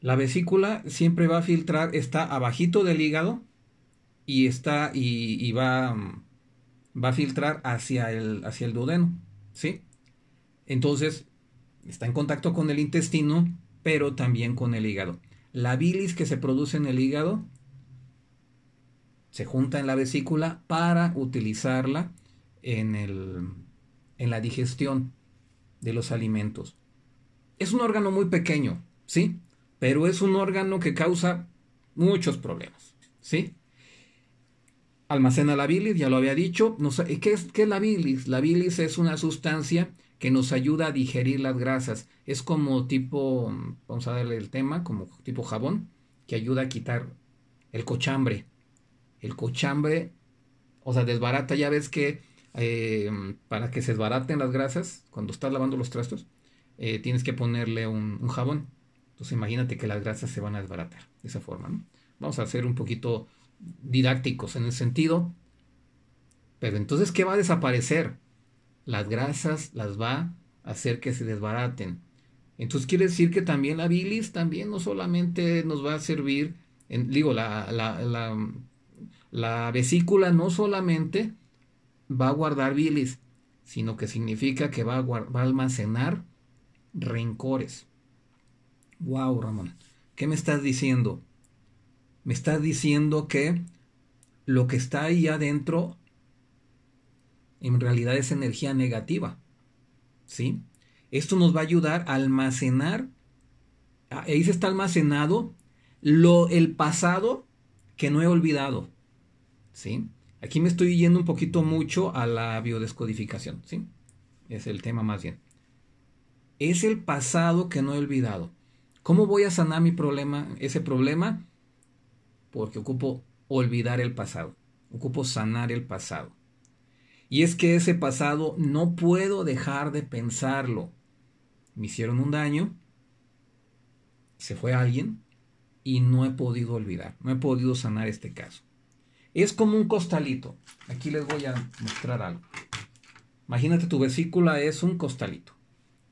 La vesícula siempre va a filtrar, está abajito del hígado y está y, va, mm, va a filtrar hacia el, hacia el duodeno, ¿sí? Entonces, está en contacto con el intestino, pero también con el hígado. La bilis que se produce en el hígado se junta en la vesícula para utilizarla en, el, en la digestión de los alimentos. Es un órgano muy pequeño, ¿sí? pero es un órgano que causa muchos problemas, ¿sí? Almacena la bilis, ya lo había dicho. Eh, ¿qué, es, ¿Qué es la bilis? La bilis es una sustancia que nos ayuda a digerir las grasas. Es como tipo, vamos a darle el tema, como tipo jabón, que ayuda a quitar el cochambre. El cochambre, o sea, desbarata, ya ves que eh, para que se desbaraten las grasas, cuando estás lavando los trastos, eh, tienes que ponerle un jabón entonces imagínate que las grasas se van a desbaratar de esa forma. Vamos a ser un poquito didácticos en el sentido. Pero entonces, ¿qué va a desaparecer? Las grasas las va a hacer que se desbaraten. Entonces quiere decir que también la bilis también no solamente nos va a servir, digo, la, vesícula no solamente va a guardar bilis, sino que significa que va a almacenar rencores. Wow, Ramón, ¿qué me estás diciendo? Me estás diciendo que lo que está ahí adentro en realidad es energía negativa. ¿Sí? Esto nos va a ayudar a almacenar, ah, ahí se está almacenado lo, el pasado que no he olvidado. ¿Sí? Aquí me estoy yendo un poquito mucho a la biodescodificación, ¿sí? Es el tema más bien. Es el pasado que no he olvidado. ¿Cómo voy a sanar mi problema, ese problema? Porque ocupo olvidar el pasado, ocupo sanar el pasado. Y es que ese pasado no puedo dejar de pensarlo. Me hicieron un daño, se fue alguien y no he podido olvidar, no he podido sanar este caso. Es como un costalito. Aquí les voy a mostrar algo. Imagínate tu vesícula es un costalito.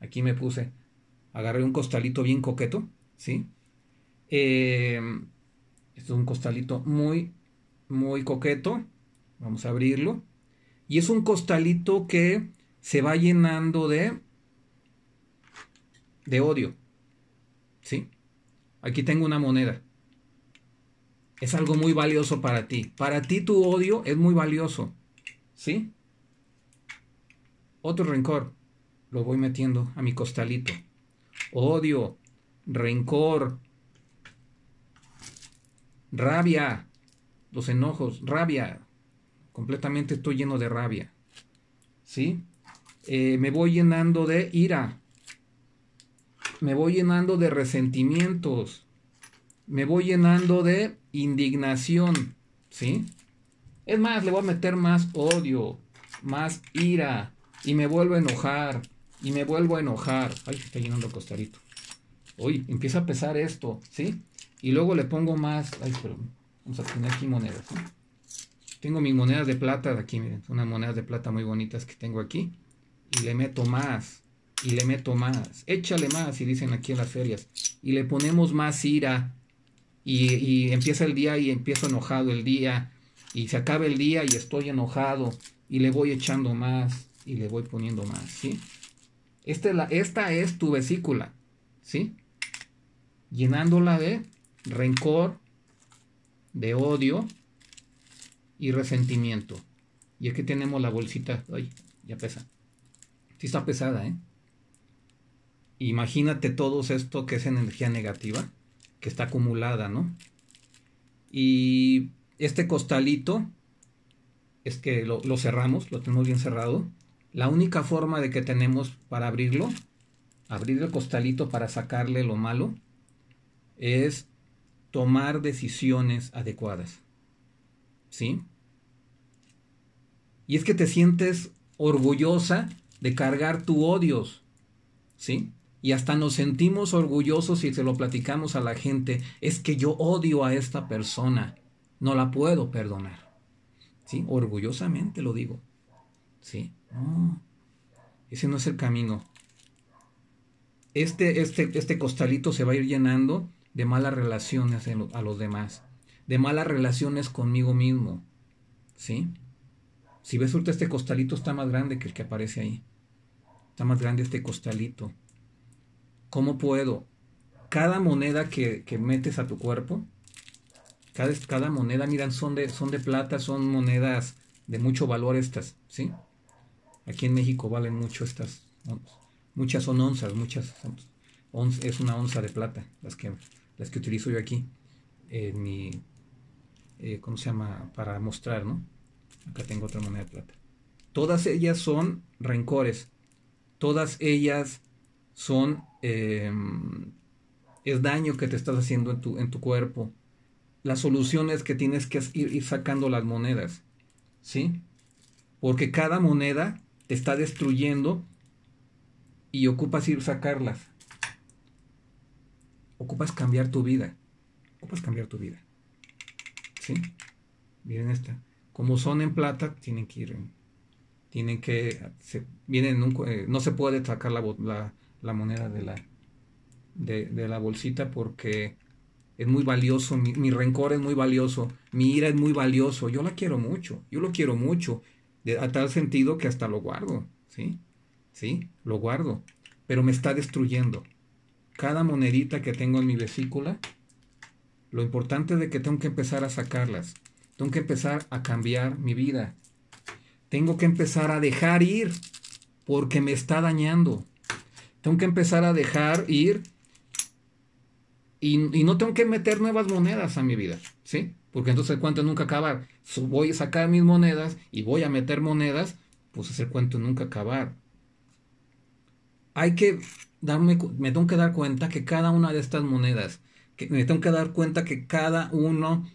Aquí me puse agarré un costalito bien coqueto, ¿sí? Eh, es un costalito muy, muy coqueto. Vamos a abrirlo. Y es un costalito que se va llenando de, de odio. ¿Sí? Aquí tengo una moneda. Es algo muy valioso para ti. Para ti tu odio es muy valioso. ¿Sí? Otro rencor. Lo voy metiendo a mi costalito odio, rencor, rabia, los enojos, rabia. Completamente estoy lleno de rabia. ¿Sí? Eh, me voy llenando de ira. Me voy llenando de resentimientos. Me voy llenando de indignación. ¿Sí? Es más, le voy a meter más odio, más ira. Y me vuelvo a enojar y me vuelvo a enojar. Ay, está llenando costarito. Uy, empieza a pesar esto, ¿sí? Y luego le pongo más. Ay, pero vamos a poner aquí monedas. Tengo mis monedas de plata de aquí, miren, unas monedas de plata muy bonitas que tengo aquí. Y le meto más, y le meto más. Échale más, y dicen aquí en las ferias. Y le ponemos más ira. y empieza el día y empiezo enojado el día. Y se acaba el día y estoy enojado. Y le voy echando más, y le voy poniendo más, ¿sí? Este esta es, tu vesícula, ¿sí? Llenándola de rencor, de odio y resentimiento. Y aquí tenemos la bolsita. Ay, ya pesa. Sí está pesada, ¿eh? Imagínate todo esto que es energía negativa, que está acumulada, ¿no? Y este costalito, es que lo, lo cerramos, lo tenemos bien cerrado la única forma de que tenemos para abrirlo, abrir el costalito para sacarle lo malo, es tomar decisiones adecuadas. ¿Sí? Y es que te sientes orgullosa de cargar tu odios. ¿Sí? Y hasta nos sentimos orgullosos si se lo platicamos a la gente. Es que yo odio a esta persona. No la puedo perdonar. ¿Sí? Orgullosamente lo digo. ¿Sí? ese no es el camino. Este, este, este costalito se va a ir llenando de malas relaciones a los demás, de malas relaciones conmigo mismo. ¿Sí? Si ves ahorita este costalito está más grande que el que aparece ahí. Está más grande este costalito. ¿Cómo puedo? Cada moneda que, que metes a tu cuerpo, cada, cada moneda, miran, son de, son de plata, son monedas de mucho valor estas, ¿sí? Aquí en México valen mucho estas Muchas son onzas, muchas es una onza de plata, las que, las que utilizo yo aquí en mi, eh, ¿cómo se llama? Para mostrar, ¿no? Acá tengo otra moneda de plata. Todas ellas son rencores. Todas ellas son, em, es daño que te estás haciendo en tu, en tu cuerpo. La solución es que tienes que ir, ir sacando las monedas, ¿sí? Porque cada moneda te está destruyendo y ocupas ir sacarlas. Ocupas cambiar tu vida. Ocupas cambiar tu vida. ¿Sí? Miren esta. Como son en plata, tienen que ir. Tienen que. vienen eh, no se puede sacar la, la, moneda de la, de, la bolsita porque es muy valioso, mi, mi, rencor es muy valioso, mi ira es muy valioso, yo la quiero mucho, yo lo quiero mucho, a tal sentido que hasta lo guardo, ¿sí? ¿Sí? Lo guardo, pero me está destruyendo. Cada monedita que tengo en mi vesícula, lo importante es de que tengo que empezar a sacarlas, tengo que empezar a cambiar mi vida, tengo que empezar a dejar ir porque me está dañando, tengo que empezar a dejar ir y, y no tengo que meter nuevas monedas a mi vida, ¿sí? porque entonces el cuento nunca acabar. Voy a sacar mis monedas y voy a meter monedas, pues es el cuento nunca acabar. Hay que darme, me tengo que dar cuenta que cada una de estas monedas, que me tengo que dar cuenta que cada uno,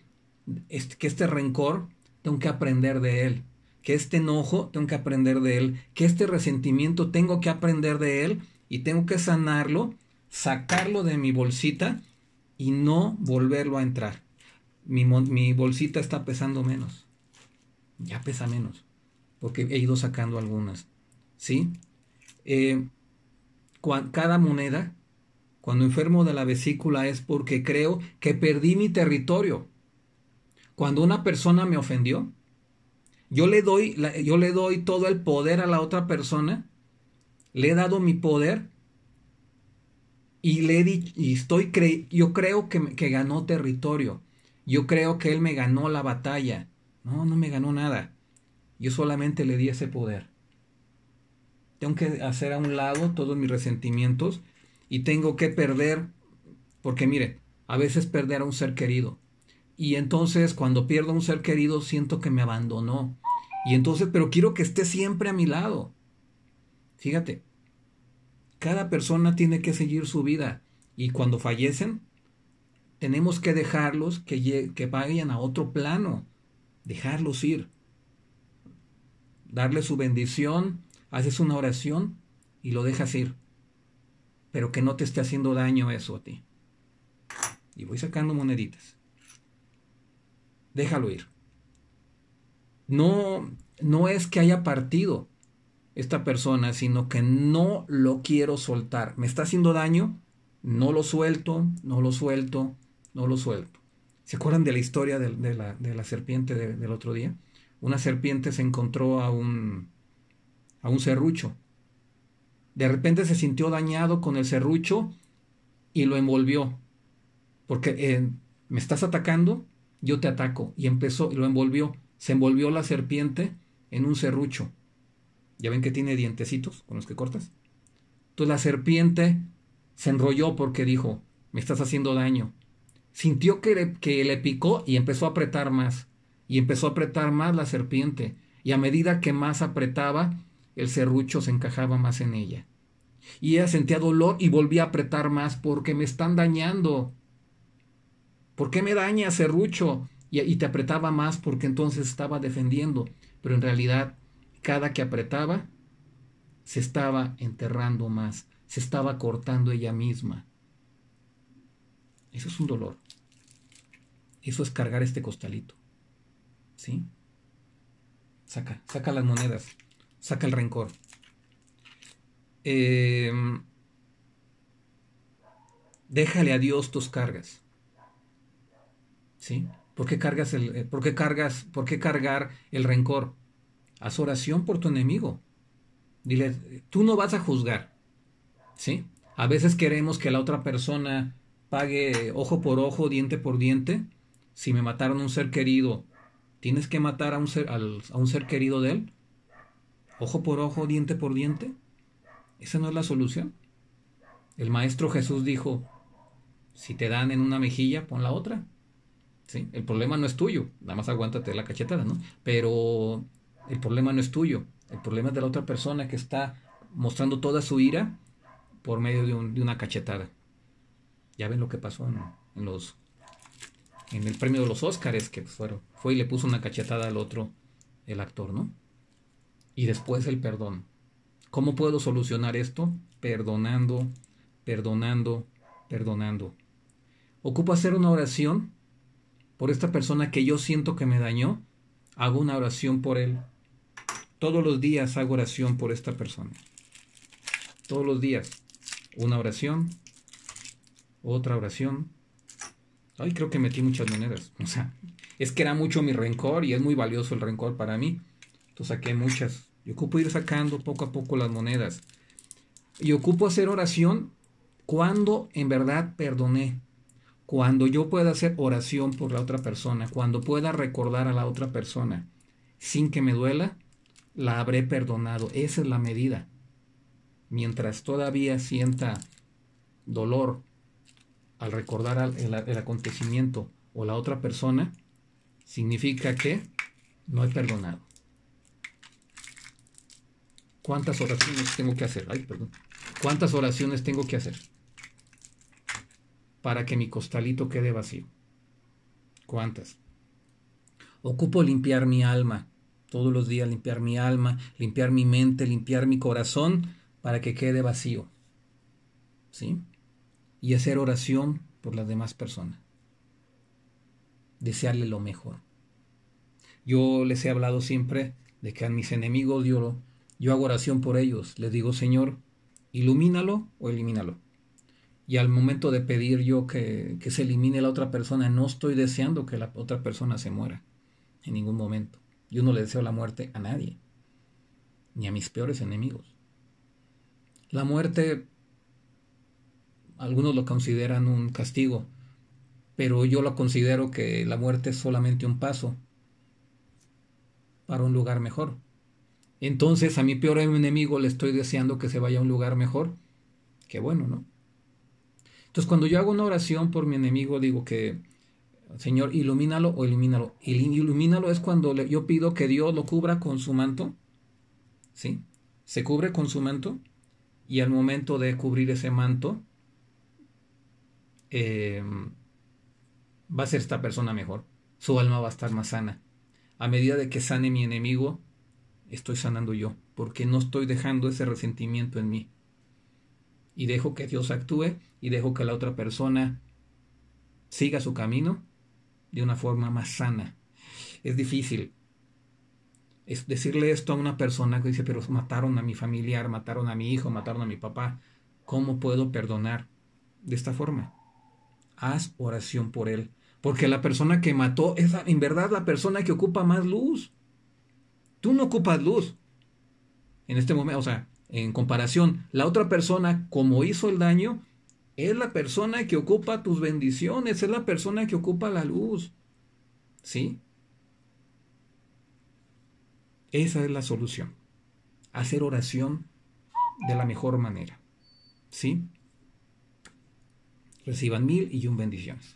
este, que este rencor, tengo que aprender de él, que este enojo, tengo que aprender de él, que este resentimiento, tengo que aprender de él y tengo que sanarlo, sacarlo de mi bolsita y no volverlo a entrar mi, bolsita está pesando menos. Ya pesa menos. Porque he ido sacando algunas. ¿Sí? Eh, cada moneda, cuando enfermo de la vesícula, es porque creo que perdí mi territorio. Cuando una persona me ofendió, yo le doy, yo le doy todo el poder a la otra persona, le he dado mi poder y, le y estoy yo creo que ganó territorio. Yo creo que él me ganó la batalla. No, no me ganó nada. Yo solamente le di ese poder. Tengo que hacer a un lado todos mis resentimientos y tengo que perder, porque mire, a veces perder a un ser querido. Y entonces cuando pierdo a un ser querido siento que me abandonó. Y entonces, pero quiero que esté siempre a mi lado. Fíjate, cada persona tiene que seguir su vida y cuando fallecen, tenemos que dejarlos que, que vayan a otro plano, dejarlos ir, darle su bendición, haces una oración y lo dejas ir, pero que no te esté haciendo daño eso a ti. Y voy sacando moneditas. Déjalo ir. No, no es que haya partido esta persona, sino que no lo quiero soltar. Me está haciendo daño, no lo suelto, no lo suelto, no lo suelto. ¿Se acuerdan de la historia de, la, serpiente del otro día? Una serpiente se encontró a un, a un serrucho. De repente se sintió dañado con el serrucho y lo envolvió. Porque eh, me estás atacando, yo te ataco. Y empezó, y lo envolvió. Se envolvió la serpiente en un serrucho. Ya ven que tiene dientecitos con los que cortas. Entonces la serpiente se enrolló porque dijo, me estás haciendo daño. Sintió que le, que le picó y empezó a apretar más. Y empezó a apretar más la serpiente. Y a medida que más apretaba, el serrucho se encajaba más en ella. Y ella sentía dolor y volvía a apretar más porque me están dañando. ¿Por qué me daña serrucho? y te apretaba más porque entonces estaba defendiendo. Pero en realidad, cada que apretaba, se estaba enterrando más, se estaba cortando ella misma. Eso es un dolor. Eso es cargar este costalito. ¿Sí? Saca, saca las monedas, saca el rencor. Em, déjale a Dios tus cargas. ¿Sí? ¿Por qué cargas el, eh, por qué cargas, por qué cargar el rencor? Haz oración por tu enemigo. Dile, tú no vas a juzgar. ¿Sí? A veces queremos que la otra persona pague ojo por ojo, diente por diente. Si me mataron a un ser querido, ¿tienes que matar a un ser, a un ser querido de él? Ojo por ojo, diente por diente. Esa no es la solución. El maestro Jesús dijo, si te dan en una mejilla, pon la otra. ¿Sí? El problema no es tuyo, nada más aguántate la cachetada, ¿no? Pero el problema no es tuyo, el problema es de la otra persona que está mostrando toda su ira por medio de, un, de una cachetada. Ya ven lo que pasó en, los en el premio de los Óscares que fue y le puso una cachetada al otro el actor, ¿no? Y después el perdón. ¿Cómo puedo solucionar esto? Perdonando, perdonando, perdonando. Ocupo hacer una oración por esta persona que yo siento que me dañó. Hago una oración por él. Todos los días hago oración por esta persona. Todos los días. Una oración otra oración. Ay, creo que metí muchas monedas. O sea, es que era mucho mi rencor y es muy valioso el rencor para mí. Entonces saqué muchas. Yo ocupo ir sacando poco a poco las monedas. Y ocupo hacer oración cuando en verdad perdoné. Cuando yo pueda hacer oración por la otra persona. Cuando pueda recordar a la otra persona. Sin que me duela, la habré perdonado. Esa es la medida. Mientras todavía sienta dolor al recordar el, acontecimiento o la otra persona, significa que no he perdonado. ¿Cuántas oraciones tengo que hacer? Ay, perdón. ¿Cuántas oraciones tengo que hacer para que mi costalito quede vacío? ¿Cuántas? Ocupo limpiar mi alma, todos los días limpiar mi alma, limpiar mi mente, limpiar mi corazón para que quede vacío. ¿Sí? y hacer oración por las demás personas. Desearle lo mejor. Yo les he hablado siempre de que a mis enemigos yo, yo hago oración por ellos. Les digo, Señor, ilumínalo o elimínalo. Y al momento de pedir yo que, que se elimine la otra persona, no estoy deseando que la otra persona se muera en ningún momento. Yo no le deseo la muerte a nadie, ni a mis peores enemigos. La muerte algunos lo consideran un castigo, pero yo lo considero que la muerte es solamente un paso para un lugar mejor. Entonces a mi peor enemigo le estoy deseando que se vaya a un lugar mejor. Qué bueno, ¿no? Entonces cuando yo hago una oración por mi enemigo digo que, Señor, ilumínalo o elimínalo. Ilumínalo es cuando yo pido que Dios lo cubra con su manto. ¿Sí? Se cubre con su manto y al momento de cubrir ese manto, Em, va a ser esta persona mejor, su alma va a estar más sana. A medida de que sane mi enemigo, estoy sanando yo, porque no estoy dejando ese resentimiento en mí. Y dejo que Dios actúe y dejo que la otra persona siga su camino de una forma más sana. Es difícil. Es decirle esto a una persona que dice, pero mataron a mi familiar, mataron a mi hijo, mataron a mi papá. ¿Cómo puedo perdonar de esta forma? haz oración por él. Porque la persona que mató es en verdad la persona que ocupa más luz. Tú no ocupas luz. En este momento, o sea, en comparación, la otra persona, como hizo el daño, es la persona que ocupa tus bendiciones, es la persona que ocupa la luz. ¿Sí? Esa es la solución. Hacer oración de la mejor manera. ¿Sí? Reciban mil y un bendiciones.